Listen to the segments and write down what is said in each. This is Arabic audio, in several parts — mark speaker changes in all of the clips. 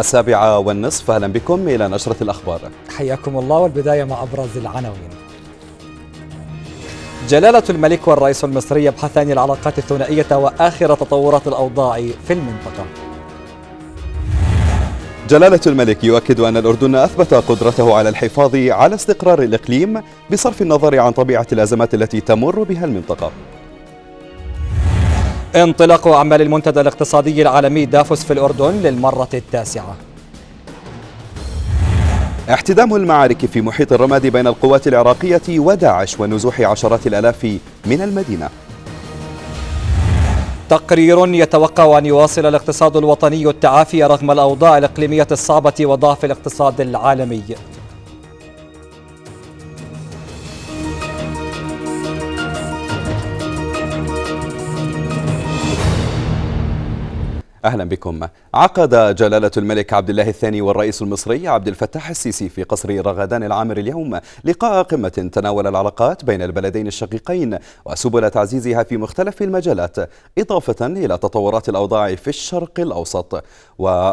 Speaker 1: السابعة والنصف أهلا بكم إلى نشرة الأخبار
Speaker 2: حياكم الله والبداية مع أبرز العناوين
Speaker 1: جلالة الملك والرئيس المصري
Speaker 2: يبحثان العلاقات الثنائية وآخر تطورات الأوضاع في المنطقة
Speaker 1: جلالة الملك يؤكد أن الأردن أثبت قدرته على الحفاظ على استقرار الإقليم بصرف النظر عن طبيعة الأزمات التي تمر بها المنطقة انطلاق أعمال المنتدى الاقتصادي العالمي دافوس في الأردن
Speaker 2: للمرة التاسعة
Speaker 1: احتدام المعارك في محيط الرماد بين القوات العراقية وداعش ونزوح عشرات الألاف من المدينة تقرير يتوقع أن يواصل الاقتصاد الوطني التعافي
Speaker 2: رغم الأوضاع الإقليمية الصعبة وضعف الاقتصاد العالمي
Speaker 1: أهلا بكم عقد جلالة الملك عبد الله الثاني والرئيس المصري عبد الفتاح السيسي في قصر رغدان العامر اليوم لقاء قمة تناول العلاقات بين البلدين الشقيقين وسبل تعزيزها في مختلف المجالات إضافة إلى تطورات الأوضاع في الشرق الأوسط و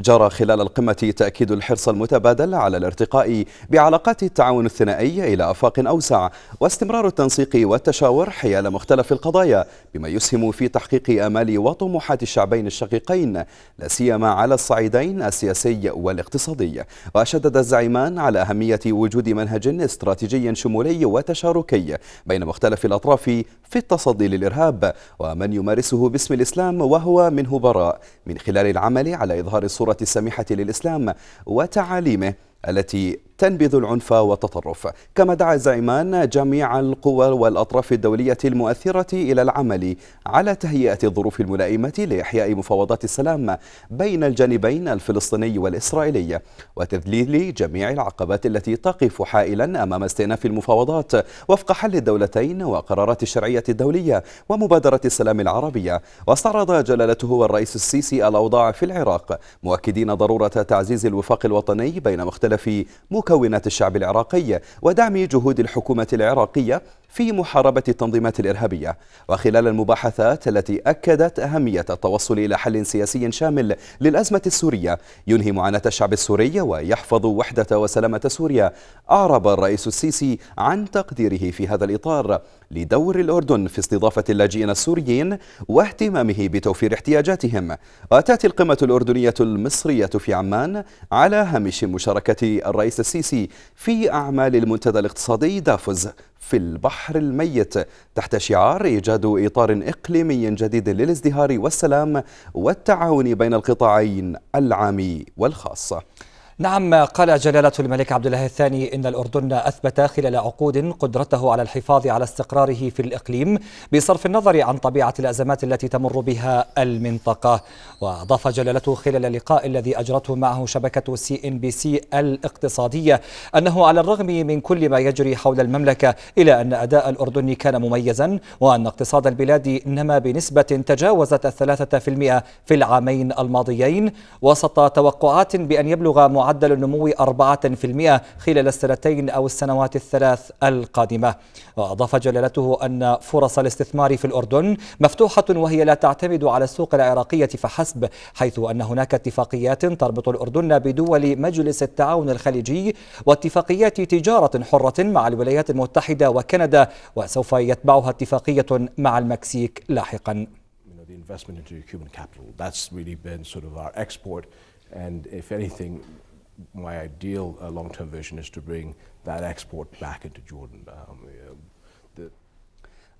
Speaker 1: جرى خلال القمة تأكيد الحرص المتبادل على الارتقاء بعلاقات التعاون الثنائي إلى آفاق أوسع واستمرار التنسيق والتشاور حيال مختلف القضايا بما يسهم في تحقيق آمال وطموحات الشعبين الشقيقين لا سيما على الصعيدين السياسي والاقتصادي وشدد الزعيمان على أهمية وجود منهج استراتيجي شمولي وتشاركي بين مختلف الأطراف في التصدي للإرهاب ومن يمارسه باسم الإسلام وهو منه براء من خلال العمل على إظهار الصورة السامحة للإسلام وتعاليمه التي تنبذ العنف والتطرف كما دعا زعيمان جميع القوى والأطراف الدولية المؤثرة إلى العمل على تهيئة الظروف الملائمة لإحياء مفاوضات السلام بين الجانبين الفلسطيني والإسرائيلي وتذليل جميع العقبات التي تقف حائلا أمام استئناف المفاوضات وفق حل الدولتين وقرارات الشرعية الدولية ومبادرة السلام العربية واستعرض جلالته والرئيس السيسي الأوضاع في العراق مؤكدين ضرورة تعزيز الوفاق الوطني بين مختلف مك مكونات الشعب العراقي ودعم جهود الحكومة العراقية في محاربة التنظيمات الإرهابية وخلال المباحثات التي أكدت أهمية التوصل إلى حل سياسي شامل للأزمة السورية ينهي معاناة الشعب السوري ويحفظ وحدة وسلامة سوريا أعرب الرئيس السيسي عن تقديره في هذا الإطار لدور الأردن في استضافة اللاجئين السوريين واهتمامه بتوفير احتياجاتهم وتأتي القمة الأردنية المصرية في عمان على هامش مشاركة الرئيس السيسي في أعمال المنتدى الاقتصادي دافوز في البحر الميت تحت شعار إيجاد إطار إقليمي جديد للازدهار والسلام والتعاون بين القطاعين العام والخاص
Speaker 2: نعم قال جلالة الملك عبد الله الثاني إن الأردن أثبت خلال عقود قدرته على الحفاظ على استقراره في الإقليم بصرف النظر عن طبيعة الأزمات التي تمر بها المنطقة وأضاف جلالته خلال اللقاء الذي أجرته معه شبكة سي إن بي سي الاقتصادية أنه على الرغم من كل ما يجري حول المملكة إلى أن أداء الأردن كان مميزا وأن اقتصاد البلاد نما بنسبة تجاوزت الثلاثة في المئة في العامين الماضيين وسط توقعات بأن يبلغ معدل النمو 4% خلال السنتين أو السنوات الثلاث القادمة وأضاف جلالته أن فرص الاستثمار في الأردن مفتوحة وهي لا تعتمد على السوق العراقية فحسب حيث أن هناك اتفاقيات تربط الأردن بدول مجلس التعاون الخليجي واتفاقيات تجارة حرة مع الولايات المتحدة وكندا وسوف يتبعها اتفاقية مع
Speaker 3: المكسيك لاحقا the investment into Cuban capital. That's really been sort of our export, and if anything, my ideal uh, long-term vision is to bring that export back into Jordan. Um, the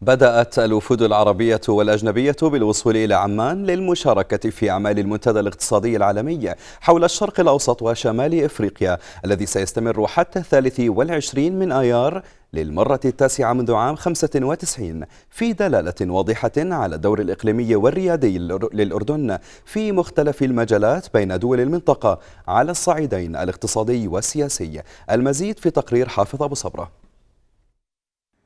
Speaker 1: بدأت الوفود العربية والأجنبية بالوصول إلى عمان للمشاركة في أعمال المنتدى الاقتصادي العالمي حول الشرق الأوسط وشمال إفريقيا الذي سيستمر حتى الثالث والعشرين من آيار للمرة التاسعة منذ عام 95 في دلالة واضحة على الدور الإقليمي والريادي للأردن في مختلف المجالات بين دول المنطقة على الصعيدين الاقتصادي والسياسي المزيد في تقرير حافظ أبو صبره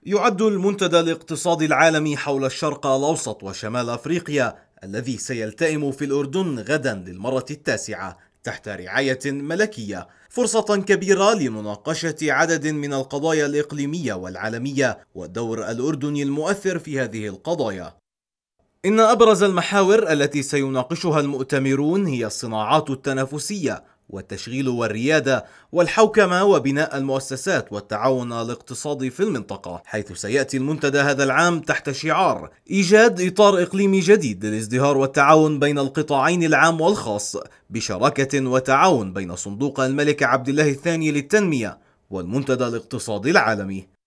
Speaker 3: يعد المنتدى الاقتصادي العالمي حول الشرق الاوسط وشمال افريقيا الذي سيلتئم في الاردن غدا للمره التاسعه تحت رعاية ملكية فرصة كبيرة لمناقشة عدد من القضايا الإقليمية والعالمية والدور الأردني المؤثر في هذه القضايا إن أبرز المحاور التي سيناقشها المؤتمرون هي الصناعات التنافسية والتشغيل والريادة والحوكمة وبناء المؤسسات والتعاون الاقتصادي في المنطقة حيث سيأتي المنتدى هذا العام تحت شعار إيجاد إطار إقليمي جديد للازدهار والتعاون بين القطاعين العام والخاص بشراكة وتعاون بين صندوق الملك عبد الله الثاني للتنمية والمنتدى الاقتصادي العالمي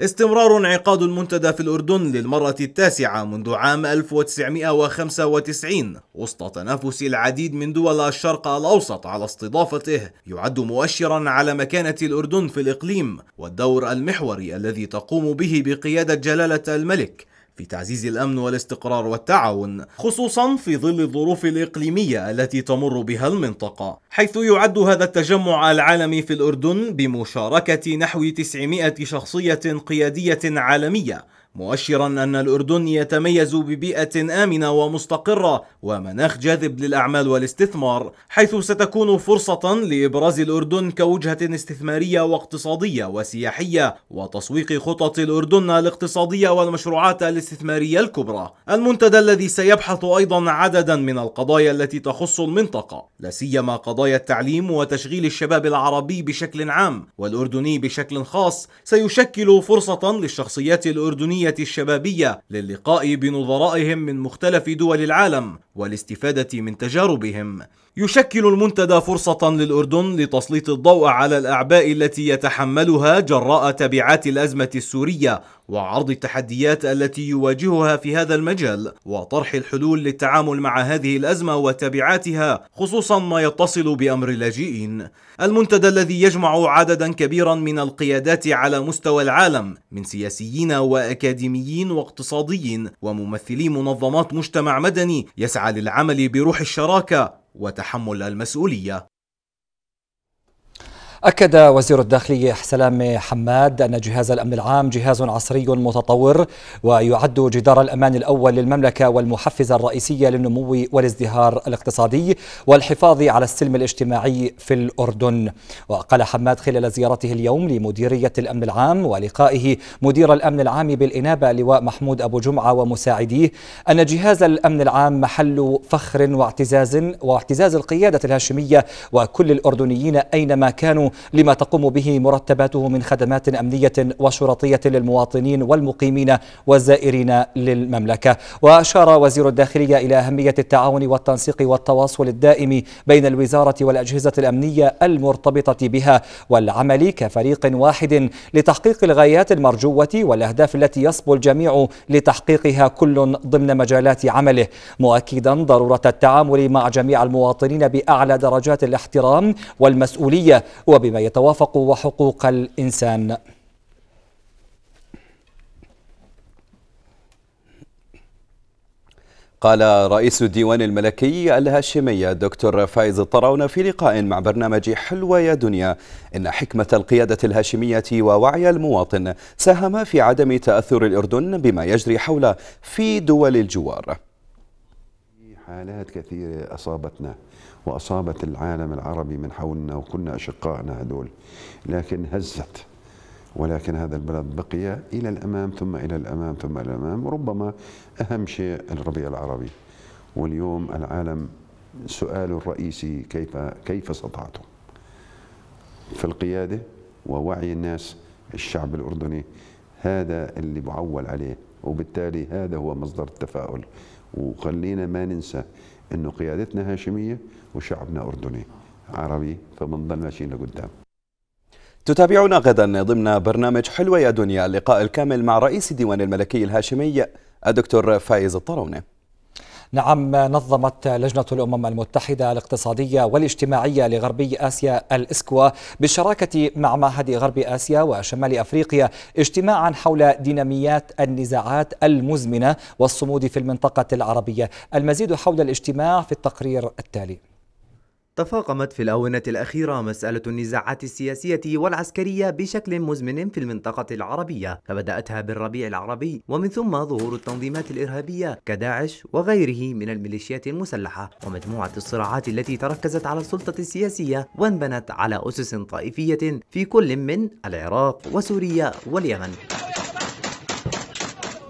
Speaker 3: استمرار انعقاد المنتدى في الأردن للمرة التاسعة منذ عام 1995 وسط تنافس العديد من دول الشرق الأوسط على استضافته يعد مؤشرا على مكانة الأردن في الإقليم والدور المحوري الذي تقوم به بقيادة جلالة الملك في تعزيز الامن والاستقرار والتعاون خصوصا في ظل الظروف الاقليميه التي تمر بها المنطقه حيث يعد هذا التجمع العالمي في الاردن بمشاركه نحو 900 شخصيه قياديه عالميه مؤشرا أن الأردن يتميز ببيئة آمنة ومستقرة ومناخ جاذب للأعمال والاستثمار حيث ستكون فرصة لإبراز الأردن كوجهة استثمارية واقتصادية وسياحية وتسويق خطط الأردن الاقتصادية والمشروعات الاستثمارية الكبرى المنتدى الذي سيبحث أيضا عددا من القضايا التي تخص المنطقة لا سيما قضايا التعليم وتشغيل الشباب العربي بشكل عام والأردني بشكل خاص سيشكل فرصة للشخصيات الأردنية الشبابية للقاء بنظرائهم من مختلف دول العالم والاستفادة من تجاربهم. يشكل المنتدى فرصة للأردن لتسليط الضوء على الأعباء التي يتحملها جراء تبعات الأزمة السورية وعرض التحديات التي يواجهها في هذا المجال وطرح الحلول للتعامل مع هذه الأزمة وتبعاتها خصوصا ما يتصل بأمر اللاجئين. المنتدى الذي يجمع عددا كبيرا من القيادات على مستوى العالم من سياسيين وأكاديميين واقتصاديين وممثلي منظمات مجتمع مدني يسعى للعمل بروح الشراكه وتحمل المسؤوليه أكد وزير الداخلية
Speaker 2: سلام حماد أن جهاز الأمن العام جهاز عصري متطور ويعد جدار الأمان الأول للمملكة والمحفز الرئيسي للنمو والازدهار الاقتصادي والحفاظ على السلم الاجتماعي في الأردن وقال حماد خلال زيارته اليوم لمديرية الأمن العام ولقائه مدير الأمن العام بالإنابة لواء محمود أبو جمعة ومساعديه أن جهاز الأمن العام محل فخر واعتزاز واعتزاز القيادة الهاشمية وكل الأردنيين أينما كانوا لما تقوم به مرتباته من خدمات أمنية وشرطية للمواطنين والمقيمين والزائرين للمملكة وأشار وزير الداخلية إلى أهمية التعاون والتنسيق والتواصل الدائم بين الوزارة والأجهزة الأمنية المرتبطة بها والعمل كفريق واحد لتحقيق الغايات المرجوة والأهداف التي يصبو الجميع لتحقيقها كل ضمن مجالات عمله مؤكدا ضرورة التعامل مع جميع المواطنين بأعلى درجات الاحترام والمسؤولية و وبما يتوافق وحقوق الإنسان
Speaker 1: قال رئيس الديوان الملكي الهاشمية الدكتور فايز الطراونة في لقاء مع برنامج حلوة يا دنيا إن حكمة القيادة الهاشمية ووعي المواطن ساهم في عدم تأثر الأردن بما يجري حوله في دول الجوار حالات كثيرة أصابتنا وأصابت العالم العربي من حولنا وكنا أشقائنا هذول لكن هزت ولكن هذا البلد بقي إلى الأمام ثم إلى الأمام ثم إلى الأمام وربما أهم شيء الربيع العربي واليوم العالم سؤال الرئيسي كيف كيف استطعتم في القيادة ووعي الناس الشعب الأردني هذا اللي بعول عليه وبالتالي هذا هو مصدر التفاؤل وخلينا ما ننسى أنه قيادتنا هاشمية وشعبنا أردني عربي فبنضل ماشيين لقدام تتابعنا غدا ضمن برنامج حلوة يا دنيا اللقاء الكامل مع رئيس ديوان الملكي الهاشمي الدكتور فايز الطرونة
Speaker 2: نعم نظمت لجنة الأمم المتحدة الاقتصادية والاجتماعية لغربي آسيا الإسكوا بالشراكة مع معهد غرب آسيا وشمال أفريقيا اجتماعا حول ديناميات النزاعات المزمنة والصمود في المنطقة العربية المزيد حول الاجتماع في التقرير التالي
Speaker 4: تفاقمت في الآونة الأخيرة مسألة النزاعات السياسية والعسكرية بشكل مزمن في المنطقة العربية فبدأتها بالربيع العربي ومن ثم ظهور التنظيمات الإرهابية كداعش وغيره من الميليشيات المسلحة ومجموعة الصراعات التي تركزت على السلطة السياسية وانبنت على أسس طائفية في كل من العراق وسوريا واليمن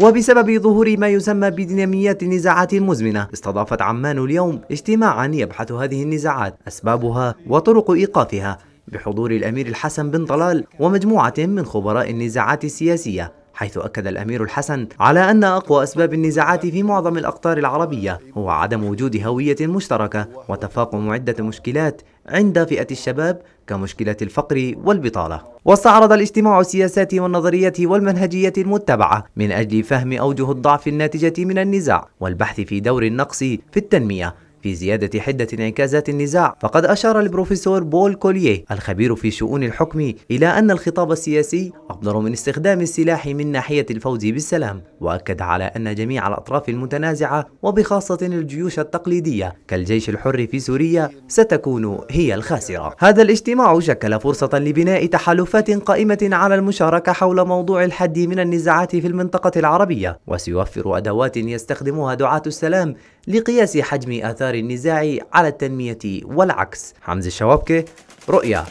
Speaker 4: وبسبب ظهور ما يسمى بديناميات النزاعات المزمنة استضافت عمان اليوم اجتماعا يبحث هذه النزاعات أسبابها وطرق إيقافها بحضور الأمير الحسن بن طلال ومجموعة من خبراء النزاعات السياسية حيث أكد الأمير الحسن على أن أقوى أسباب النزاعات في معظم الأقطار العربية هو عدم وجود هوية مشتركة وتفاقم عدة مشكلات عند فئة الشباب كمشكلة الفقر والبطالة واستعرض الاجتماع السياسات والنظرية والمنهجية المتبعة من أجل فهم أوجه الضعف الناتجة من النزاع والبحث في دور النقص في التنمية في زيادة حدة انعكاسات النزاع فقد أشار البروفيسور بول كوليه الخبير في شؤون الحكم إلى أن الخطاب السياسي أفضل من استخدام السلاح من ناحية الفوز بالسلام وأكد على أن جميع الأطراف المتنازعة وبخاصة الجيوش التقليدية كالجيش الحر في سوريا ستكون هي الخاسرة هذا الاجتماع شكل فرصة لبناء تحالفات قائمة على المشاركة حول موضوع الحد من النزاعات في المنطقة العربية وسيوفر أدوات يستخدمها دعاة السلام لقياس حجم آثار النزاع على التنمية والعكس حمزة الشوابكة رؤيا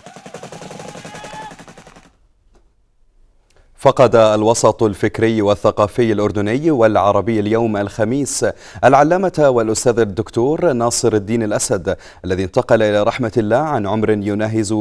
Speaker 1: فقد الوسط الفكري والثقافي الأردني والعربي اليوم الخميس العلامة والأستاذ الدكتور ناصر الدين الأسد الذي انتقل إلى رحمة الله عن عمر يناهز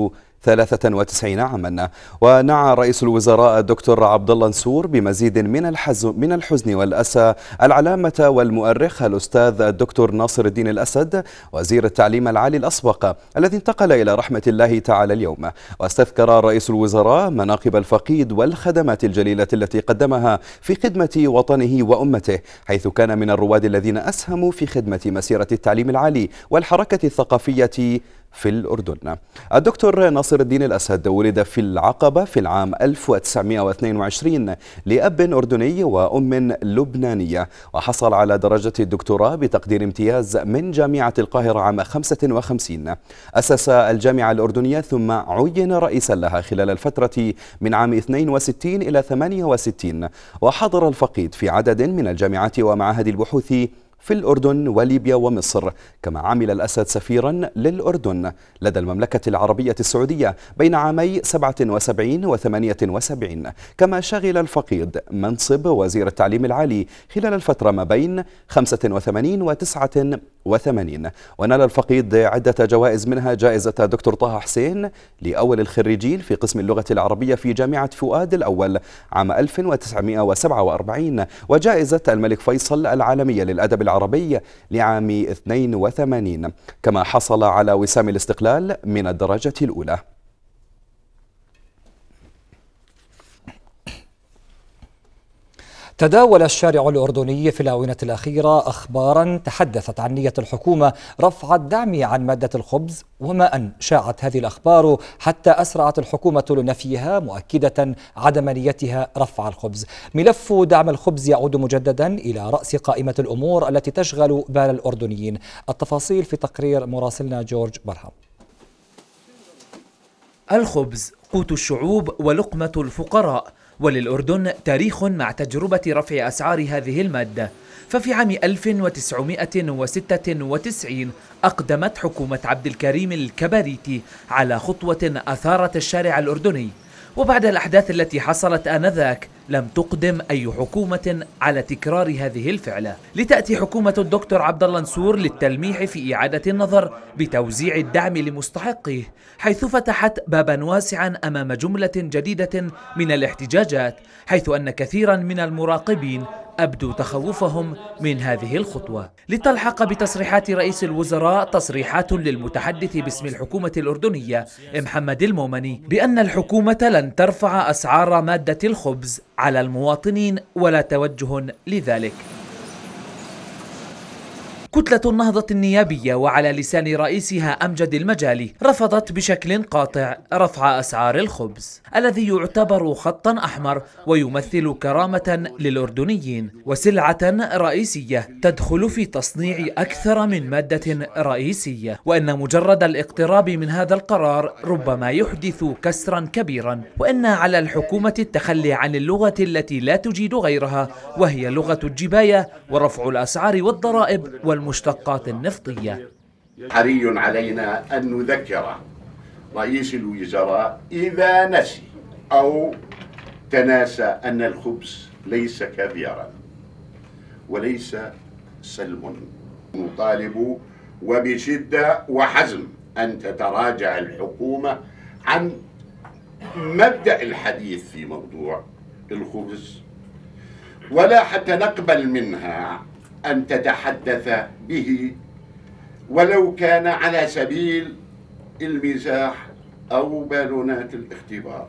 Speaker 1: 93 عاما ونعى رئيس الوزراء الدكتور عبد الله نسور بمزيد من الحزن من الحزن والاسى العلامه والمؤرخ الاستاذ الدكتور ناصر الدين الاسد وزير التعليم العالي الاسبق الذي انتقل الى رحمه الله تعالى اليوم واستذكر رئيس الوزراء مناقب الفقيد والخدمات الجليله التي قدمها في خدمه وطنه وامته حيث كان من الرواد الذين اسهموا في خدمه مسيره التعليم العالي والحركه الثقافيه في الأردن الدكتور ناصر الدين الأسد ولد في العقبة في العام 1922 لأب أردني وأم لبنانية وحصل على درجة الدكتوراه بتقدير امتياز من جامعة القاهرة عام 55 أسس الجامعة الأردنية ثم عين رئيسا لها خلال الفترة من عام 62 إلى 68 وحضر الفقيد في عدد من الجامعات ومعاهد البحوث في الأردن وليبيا ومصر كما عمل الأسد سفيرا للأردن لدى المملكة العربية السعودية بين عامي 77 و 78 كما شغل الفقيد منصب وزير التعليم العالي خلال الفترة ما بين 85 و 89 ونال الفقيد عدة جوائز منها جائزة دكتور طه حسين لأول الخريجين في قسم اللغة العربية في جامعة فؤاد الأول عام 1947 وجائزة الملك فيصل العالمية للأدب العربي العربي لعام 82 كما حصل على وسام الاستقلال من الدرجة الأولى تداول الشارع
Speaker 2: الأردني في الآونة الأخيرة أخبارا تحدثت عن نية الحكومة رفع الدعم عن مادة الخبز وما أن شاعت هذه الأخبار حتى أسرعت الحكومة لنفيها مؤكدة عدم نيتها رفع الخبز ملف دعم الخبز يعود مجددا إلى رأس قائمة الأمور التي تشغل بال الأردنيين التفاصيل في تقرير مراسلنا جورج برهام الخبز قوت الشعوب
Speaker 5: ولقمة الفقراء وللأردن تاريخ مع تجربة رفع أسعار هذه المادة ففي عام 1996 أقدمت حكومة عبد الكريم الكباريتي على خطوة أثارت الشارع الأردني وبعد الأحداث التي حصلت آنذاك لم تقدم أي حكومة على تكرار هذه الفعلة لتأتي حكومة الدكتور عبد الله نسور للتلميح في إعادة النظر بتوزيع الدعم لمستحقه حيث فتحت بابا واسعا أمام جملة جديدة من الاحتجاجات حيث أن كثيرا من المراقبين أبدوا تخوفهم من هذه الخطوة لتلحق بتصريحات رئيس الوزراء تصريحات للمتحدث باسم الحكومة الأردنية محمد المومني بأن الحكومة لن ترفع أسعار مادة الخبز على المواطنين ولا توجه لذلك كتلة النهضة النيابية وعلى لسان رئيسها أمجد المجالي رفضت بشكل قاطع رفع أسعار الخبز الذي يعتبر خطا أحمر ويمثل كرامة للأردنيين وسلعة رئيسية تدخل في تصنيع أكثر من مادة رئيسية وأن مجرد الاقتراب من هذا القرار ربما يحدث كسرا كبيرا وأن على الحكومة التخلي عن اللغة التي لا تجيد غيرها وهي لغة الجباية ورفع الأسعار والضرائب والم المشتقات النفطية
Speaker 6: حري علينا أن نذكر رئيس الوزراء إذا نسي أو تناسى أن الخبز ليس كافيرا وليس سلم نطالب وبشدة وحزم أن تتراجع الحكومة عن مبدأ الحديث في موضوع الخبز ولا حتى نقبل منها أن تتحدث به ولو كان على سبيل المزاح أو بالونات الاختبار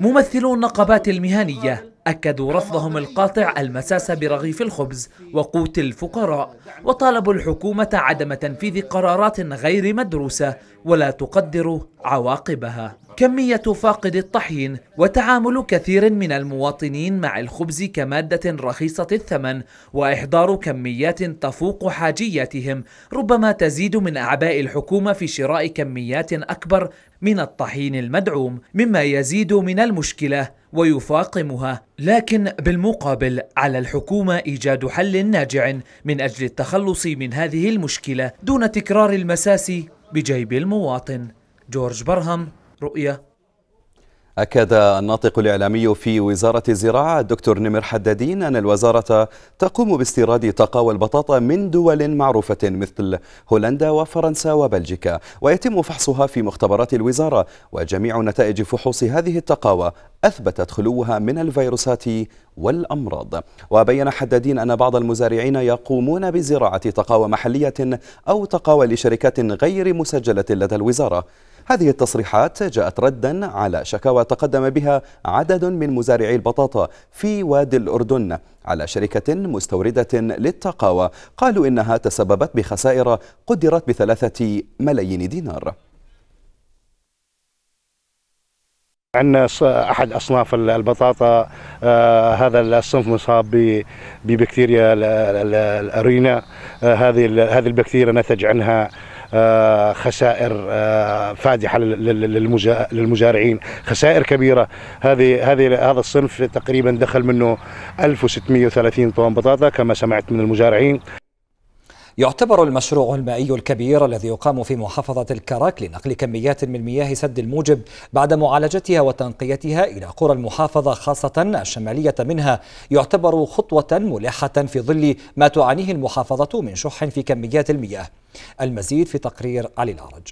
Speaker 5: ممثلو النقابات المهنية أكدوا رفضهم القاطع المساس برغيف الخبز وقوت الفقراء وطالبوا الحكومة عدم تنفيذ قرارات غير مدروسة ولا تقدر عواقبها كمية فاقد الطحين وتعامل كثير من المواطنين مع الخبز كمادة رخيصة الثمن وإحضار كميات تفوق حاجياتهم ربما تزيد من أعباء الحكومة في شراء كميات أكبر من الطحين المدعوم مما يزيد من المشكلة ويفاقمها لكن بالمقابل على الحكومة إيجاد حل ناجع من أجل التخلص من هذه المشكلة دون تكرار المساس بجيب المواطن جورج برهم رؤية
Speaker 1: أكد الناطق الإعلامي في وزارة الزراعة الدكتور نمر حدادين أن الوزارة تقوم باستيراد تقاوى البطاطا من دول معروفة مثل هولندا وفرنسا وبلجيكا ويتم فحصها في مختبرات الوزارة وجميع نتائج فحوص هذه التقاوى أثبتت خلوها من الفيروسات والأمراض وبين حدادين أن بعض المزارعين يقومون بزراعة تقاوى محلية أو تقاوى لشركات غير مسجلة لدى الوزارة هذه التصريحات جاءت ردا على شكاوى تقدم بها عدد من مزارعي البطاطا في وادي الأردن على شركة مستوردة للتقاوى قالوا إنها تسببت بخسائر قدرت بثلاثة ملايين دينار
Speaker 6: عندنا احد اصناف البطاطا آه هذا الصنف مصاب ببكتيريا الارينا آه هذه هذه البكتيريا نتج عنها آه، خسائر آه، فادحه للمزارعين خسائر كبيره هذه هذه هذا الصنف تقريبا دخل منه 1630 طن بطاطا كما سمعت من المزارعين
Speaker 2: يعتبر المشروع المائي الكبير الذي يقام في محافظة الكرك لنقل كميات من مياه سد الموجب بعد معالجتها وتنقيتها إلى قرى المحافظة خاصة الشمالية منها يعتبر خطوة ملحة في ظل ما تعانيه المحافظة من شح في كميات المياه المزيد في تقرير علي العرج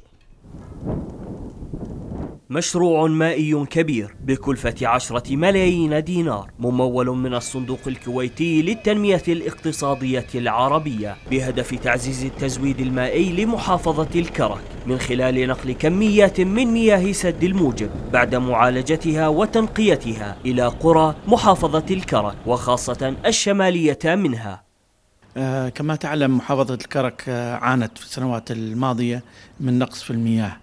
Speaker 7: مشروع مائي كبير بكلفة عشرة ملايين دينار ممول من الصندوق الكويتي للتنمية الاقتصادية العربية بهدف تعزيز التزويد المائي لمحافظة الكرك من خلال نقل كميات من مياه سد الموجب بعد معالجتها وتنقيتها إلى قرى محافظة الكرك وخاصة الشمالية منها
Speaker 5: آه، كما تعلم محافظة الكرك آه، عانت في السنوات الماضية من نقص في المياه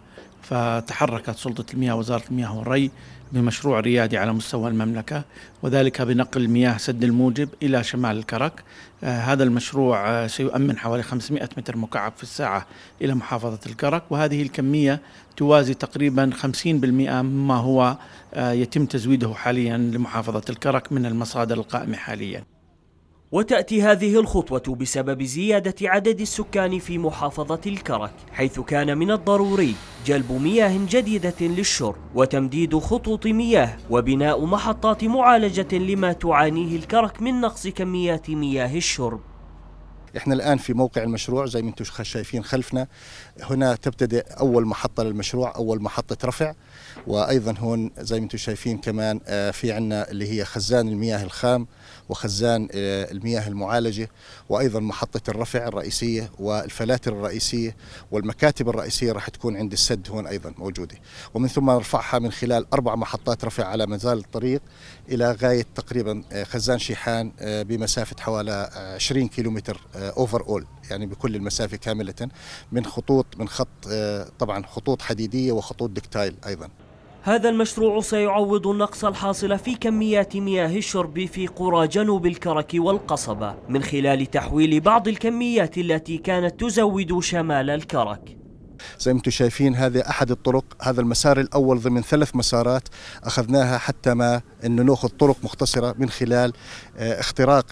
Speaker 5: فتحركت سلطة المياه وزارة المياه والري بمشروع ريادي على مستوى المملكة وذلك بنقل مياه سد الموجب إلى شمال الكرك آه، هذا المشروع آه، سيؤمن حوالي 500 متر مكعب في الساعة إلى محافظة الكرك وهذه الكمية توازي تقريبا 50% مما هو آه، يتم تزويده حاليا لمحافظة الكرك من المصادر القائمة حاليا وتأتي هذه
Speaker 7: الخطوة بسبب زيادة عدد السكان في محافظة الكرك حيث كان من الضروري جلب مياه جديدة للشرب وتمديد خطوط مياه وبناء محطات معالجة لما تعانيه الكرك من نقص كميات مياه الشرب
Speaker 6: احنا الان في موقع المشروع زي ما انتم شايفين خلفنا هنا تبتدئ اول محطه للمشروع اول محطه رفع وايضا هون زي ما انتم شايفين كمان آه، في عندنا اللي هي خزان المياه الخام وخزان آه، المياه المعالجه وايضا محطه الرفع الرئيسيه والفلاتر الرئيسيه والمكاتب الرئيسيه راح تكون عند السد هون ايضا موجوده ومن ثم نرفعها من خلال اربع محطات رفع على مزال الطريق الى غايه تقريبا آه، خزان شيحان بمسافه حوالي 20 كيلومتر اوفر آه، اول يعني بكل المسافه كامله من خطوط من خط آه، طبعا خطوط حديديه وخطوط دكتايل ايضا هذا المشروع سيعوض النقص
Speaker 7: الحاصل في كميات مياه الشرب في قرى جنوب الكرك والقصبة من خلال تحويل بعض الكميات التي كانت تزود شمال الكرك
Speaker 6: زي ما انتم شايفين هذه احد الطرق هذا المسار الاول ضمن ثلاث مسارات اخذناها حتى ما انه ناخذ طرق مختصره من خلال آه، اختراق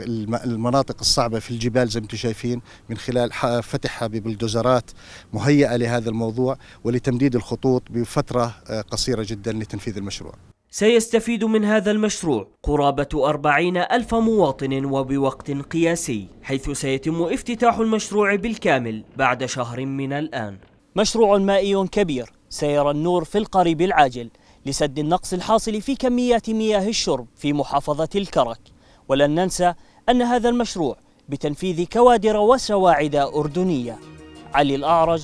Speaker 6: المناطق الصعبه في الجبال زي ما انتم شايفين من خلال فتحها ببلدوزرات مهيئه لهذا الموضوع ولتمديد الخطوط بفتره آه، قصيره جدا لتنفيذ المشروع سيستفيد
Speaker 7: من هذا المشروع قرابة أربعين ألف مواطن وبوقت قياسي حيث سيتم افتتاح المشروع بالكامل بعد شهر من الآن مشروع مائي كبير سيرى النور في القريب العاجل لسد النقص الحاصل في كميات مياه الشرب في محافظة الكرك ولن ننسى أن هذا المشروع بتنفيذ كوادر وسواعد أردنية علي الأعرج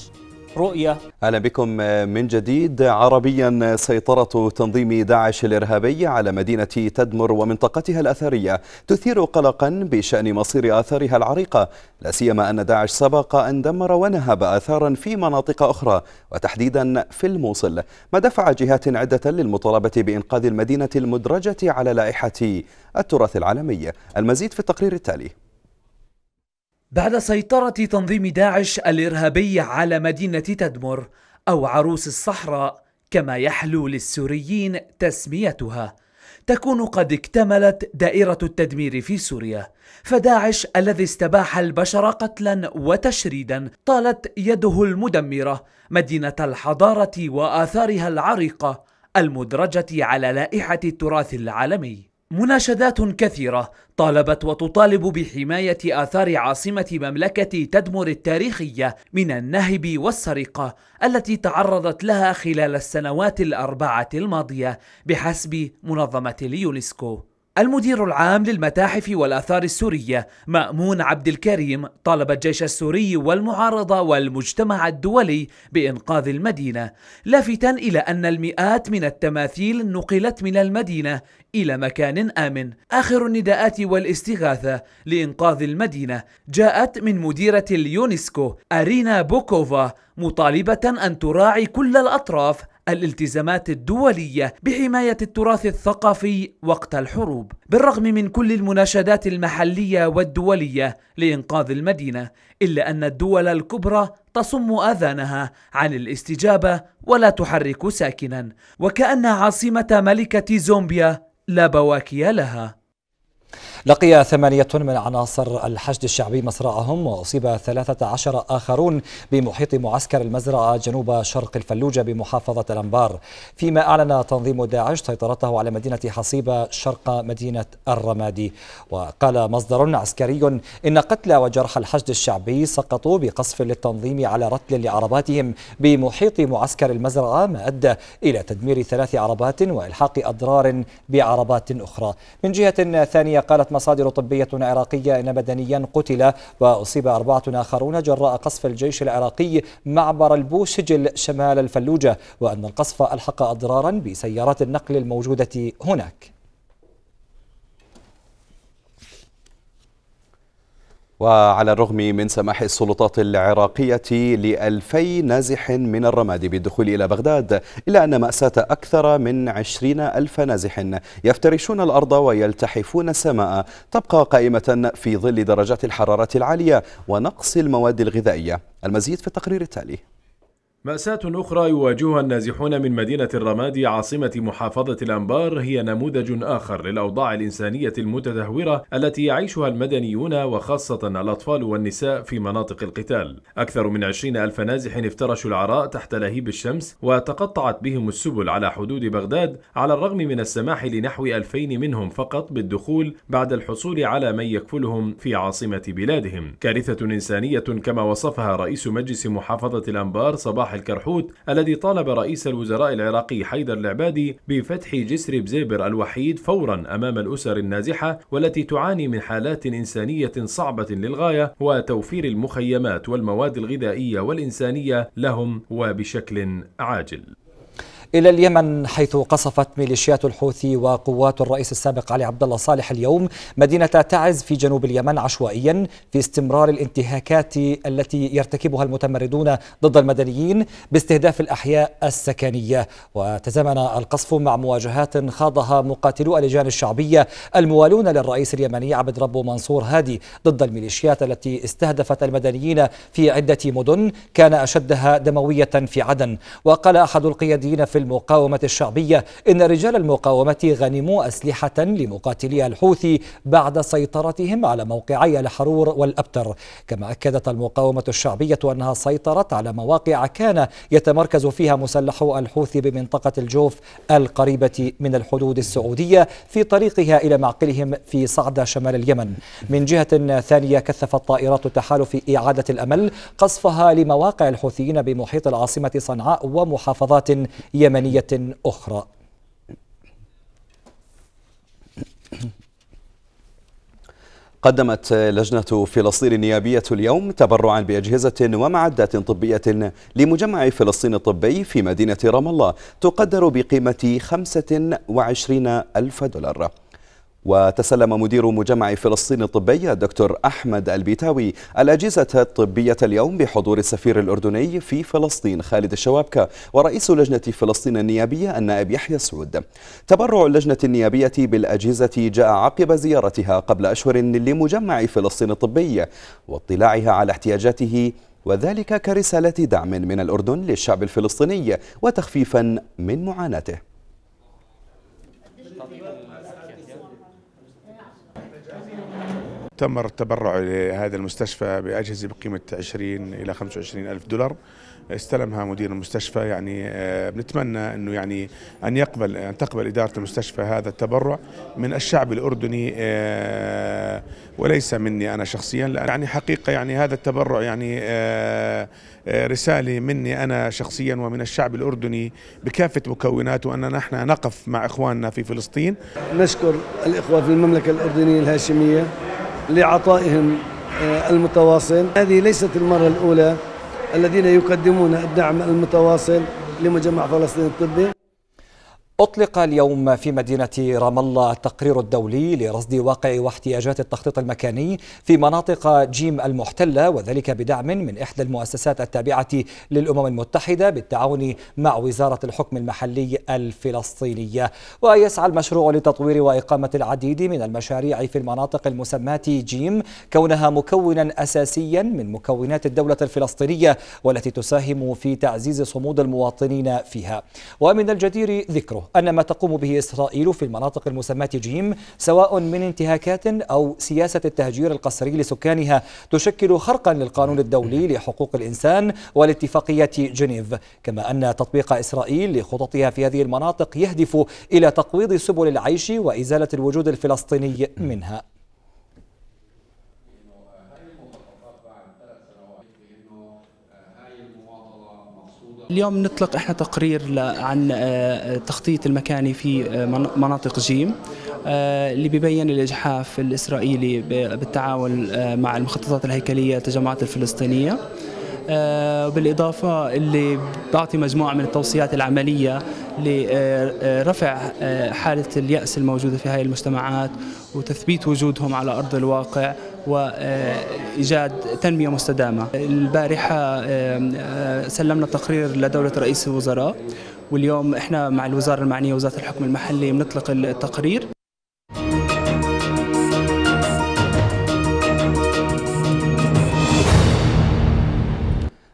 Speaker 7: رؤية
Speaker 1: أهلا بكم من جديد عربيا سيطرة تنظيم داعش الإرهابي على مدينة تدمر ومنطقتها الأثرية تثير قلقا بشأن مصير آثارها العريقة لا سيما أن داعش سبق أن دمر ونهب آثارا في مناطق أخرى وتحديدا في الموصل ما دفع جهات عدة للمطالبة بإنقاذ المدينة المدرجة على لائحة التراث العالمي المزيد في التقرير التالي
Speaker 5: بعد سيطرة تنظيم داعش الإرهابي على مدينة تدمر أو عروس الصحراء كما يحلو للسوريين تسميتها تكون قد اكتملت دائرة التدمير في سوريا فداعش الذي استباح البشر قتلا وتشريدا طالت يده المدمرة مدينة الحضارة وآثارها العريقة المدرجة على لائحة التراث العالمي مناشدات كثيرة طالبت وتطالب بحماية آثار عاصمة مملكة تدمر التاريخية من النهب والسرقة التي تعرضت لها خلال السنوات الأربعة الماضية بحسب منظمة اليونسكو المدير العام للمتاحف والآثار السورية مأمون عبد الكريم طالب الجيش السوري والمعارضة والمجتمع الدولي بإنقاذ المدينة لافتا إلى أن المئات من التماثيل نقلت من المدينة إلى مكان آمن آخر النداءات والاستغاثة لإنقاذ المدينة جاءت من مديرة اليونسكو أرينا بوكوفا مطالبة أن تراعي كل الأطراف الالتزامات الدولية بحماية التراث الثقافي وقت الحروب بالرغم من كل المناشدات المحلية والدولية لإنقاذ المدينة إلا أن الدول الكبرى تصم آذانها عن الاستجابة ولا تحرك ساكنا وكأن عاصمة ملكة زومبيا لا بواكي لها
Speaker 2: لقي ثمانية من عناصر الحشد الشعبي مصرعهم وأصيب 13 آخرون بمحيط معسكر المزرعة جنوب شرق الفلوجة بمحافظة الأنبار فيما أعلن تنظيم داعش سيطرته على مدينة حصيبة شرق مدينة الرمادي وقال مصدر عسكري إن قتلى وجرحى الحشد الشعبي سقطوا بقصف للتنظيم على رتل لعرباتهم بمحيط معسكر المزرعة ما أدى إلى تدمير ثلاث عربات وإلحاق أضرار بعربات أخرى من جهة ثانية قالت مصادر طبية عراقية أن مدنيا قتل وأصيب أربعة آخرون جراء قصف الجيش العراقي معبر البوشجل شمال الفلوجة وأن القصف ألحق أضرارا بسيارات النقل الموجودة هناك
Speaker 1: وعلى الرغم من سماح السلطات العراقية لألفي نازح من الرماد بالدخول إلى بغداد إلا أن مأساة أكثر من عشرين ألف نازح يفترشون الأرض ويلتحفون السماء تبقى قائمة في ظل درجات الحرارة العالية ونقص المواد الغذائية المزيد في التقرير التالي
Speaker 3: مأساة أخرى يواجهها النازحون من مدينة الرماد عاصمة محافظة الأنبار هي نموذج آخر للأوضاع الإنسانية المتدهورة التي يعيشها المدنيون وخاصة الأطفال والنساء في مناطق القتال أكثر من 20 ألف نازح افترشوا العراء تحت لهيب الشمس وتقطعت بهم السبل على حدود بغداد على الرغم من السماح لنحو 2000 منهم فقط بالدخول بعد الحصول على من يكفلهم في عاصمة بلادهم كارثة إنسانية كما وصفها رئيس مجلس محافظة الأنبار صباح صلاح الكرحوت الذي طالب رئيس الوزراء العراقي حيدر العبادي بفتح جسر بزيبر الوحيد فورا أمام الأسر النازحة والتي تعاني من حالات إنسانية صعبة للغاية وتوفير المخيمات والمواد الغذائية والإنسانية لهم وبشكل عاجل
Speaker 2: إلى اليمن حيث قصفت ميليشيات الحوثي وقوات الرئيس السابق علي عبد الله صالح اليوم مدينة تعز في جنوب اليمن عشوائيا في استمرار الانتهاكات التي يرتكبها المتمردون ضد المدنيين باستهداف الأحياء السكنية وتزامن القصف مع مواجهات خاضها مقاتلو اللجان الشعبية الموالون للرئيس اليمني عبد ربه منصور هادي ضد الميليشيات التي استهدفت المدنيين في عدة مدن كان أشدها دموية في عدن وقال أحد القياديين في المقاومة الشعبية إن رجال المقاومة غنموا أسلحة لمقاتلي الحوثي بعد سيطرتهم على موقعي الحرور والأبتر كما أكدت المقاومة الشعبية أنها سيطرت على مواقع كان يتمركز فيها مسلحو الحوثي بمنطقة الجوف القريبة من الحدود السعودية في طريقها إلى معقلهم في صعدة شمال اليمن من جهة ثانية كثفت طائرات التحالف إعادة الأمل قصفها لمواقع الحوثيين بمحيط العاصمة صنعاء ومحافظات يمنية يمنية أخرى
Speaker 1: قدمت لجنة فلسطين النيابية اليوم تبرعا بأجهزة ومعدات طبية لمجمع فلسطين الطبي في مدينة رام الله تقدر بقيمة 25 ألف دولار وتسلم مدير مجمع فلسطين الطبي الدكتور أحمد البيتاوي الأجهزة الطبية اليوم بحضور السفير الأردني في فلسطين خالد الشوابكة ورئيس لجنة فلسطين النيابية النائب يحيى سعود تبرع اللجنة النيابية بالأجهزة جاء عقب زيارتها قبل أشهر لمجمع فلسطين الطبي واطلاعها على احتياجاته وذلك كرسالة دعم من الأردن للشعب الفلسطيني وتخفيفا من معاناته تم التبرع لهذا المستشفى بأجهزة بقيمة 20 إلى 25 ألف دولار استلمها مدير المستشفى يعني آه، بنتمنى أنه يعني أن يقبل أن تقبل إدارة المستشفى هذا التبرع من الشعب الأردني آه، وليس مني أنا شخصيا لأن يعني حقيقة يعني هذا التبرع يعني آه، رسالة مني أنا شخصيا
Speaker 3: ومن الشعب الأردني بكافة مكوناته أننا نحن نقف مع إخواننا في فلسطين
Speaker 1: نشكر الإخوة في المملكة الأردنية الهاشمية لعطائهم آه، المتواصل هذه ليست المرة الأولى الذين يقدمون الدعم المتواصل لمجمع فلسطين الطبي
Speaker 2: أطلق اليوم في مدينة رام الله التقرير الدولي لرصد واقع واحتياجات التخطيط المكاني في مناطق جيم المحتلة وذلك بدعم من إحدى المؤسسات التابعة للأمم المتحدة بالتعاون مع وزارة الحكم المحلي الفلسطينية ويسعى المشروع لتطوير وإقامة العديد من المشاريع في المناطق المسماة جيم كونها مكونا أساسيا من مكونات الدولة الفلسطينية والتي تساهم في تعزيز صمود المواطنين فيها ومن الجدير ذكره أن ما تقوم به إسرائيل في المناطق المسماة جيم سواء من انتهاكات أو سياسة التهجير القسري لسكانها تشكل خرقا للقانون الدولي لحقوق الإنسان والاتفاقية جنيف كما أن تطبيق إسرائيل لخططها في هذه المناطق يهدف إلى تقويض سبل العيش وإزالة الوجود الفلسطيني منها اليوم نطلق احنا تقرير عن التخطيط آه، المكاني في آه، مناطق جيم آه، اللي بيبين الاجحاف الاسرائيلي بالتعاون مع المخططات الهيكليه التجمعات الفلسطينيه بالإضافة اللي بعطي مجموعة من التوصيات العملية لرفع حالة اليأس الموجودة في هذه المجتمعات وتثبيت وجودهم على أرض الواقع وإيجاد تنمية مستدامة البارحة سلمنا تقرير لدولة رئيس الوزراء واليوم احنا مع الوزارة المعنية وزارة الحكم المحلي بنطلق التقرير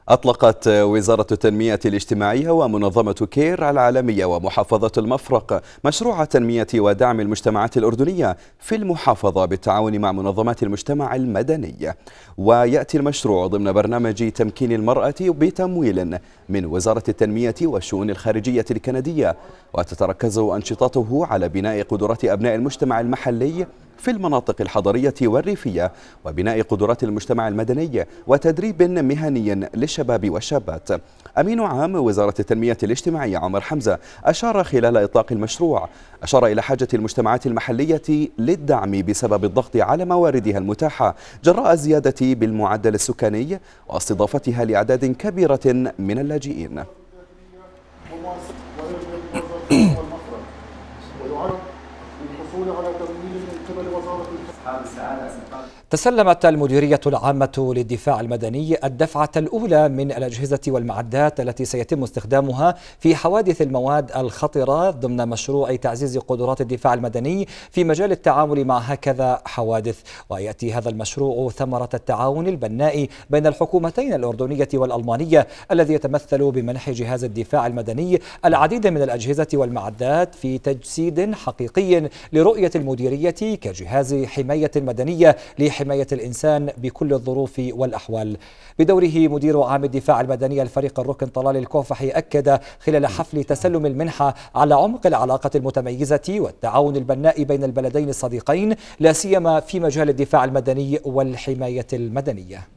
Speaker 1: أطلقت وزارة التنمية الاجتماعية ومنظمة كير العالمية ومحافظة المفرق مشروع تنمية ودعم المجتمعات الأردنية في المحافظة بالتعاون مع منظمات المجتمع المدني ويأتي المشروع ضمن برنامج تمكين المرأة بتمويل من وزارة التنمية والشؤون الخارجية الكندية وتتركز أنشطته على بناء قدرات أبناء المجتمع المحلي في المناطق الحضرية والريفية وبناء قدرات المجتمع المدني وتدريب مهني للشباب والشابات أمين عام وزارة التنمية الاجتماعية عمر حمزة أشار خلال إطلاق المشروع أشار إلى حاجة المجتمعات المحلية للدعم بسبب الضغط على مواردها المتاحة جراء الزيادة بالمعدل السكاني واستضافتها لأعداد كبيرة من اللاجئين
Speaker 2: تسلمت المديرية العامة للدفاع المدني الدفعة الأولى من الأجهزة والمعدات التي سيتم استخدامها في حوادث المواد الخطرة ضمن مشروع تعزيز قدرات الدفاع المدني في مجال التعامل مع هكذا حوادث ويأتي هذا المشروع ثمرة التعاون البناء بين الحكومتين الأردنية والألمانية الذي يتمثل بمنح جهاز الدفاع المدني العديد من الأجهزة والمعدات في تجسيد حقيقي لرؤية المديرية كجهاز حماية مدنية حماية الإنسان بكل الظروف والأحوال بدوره مدير عام الدفاع المدني الفريق الركن طلال الكوفحي أكد خلال حفل تسلم المنحة على عمق العلاقة المتميزة والتعاون البناء بين البلدين الصديقين لا سيما في مجال الدفاع المدني والحماية المدنية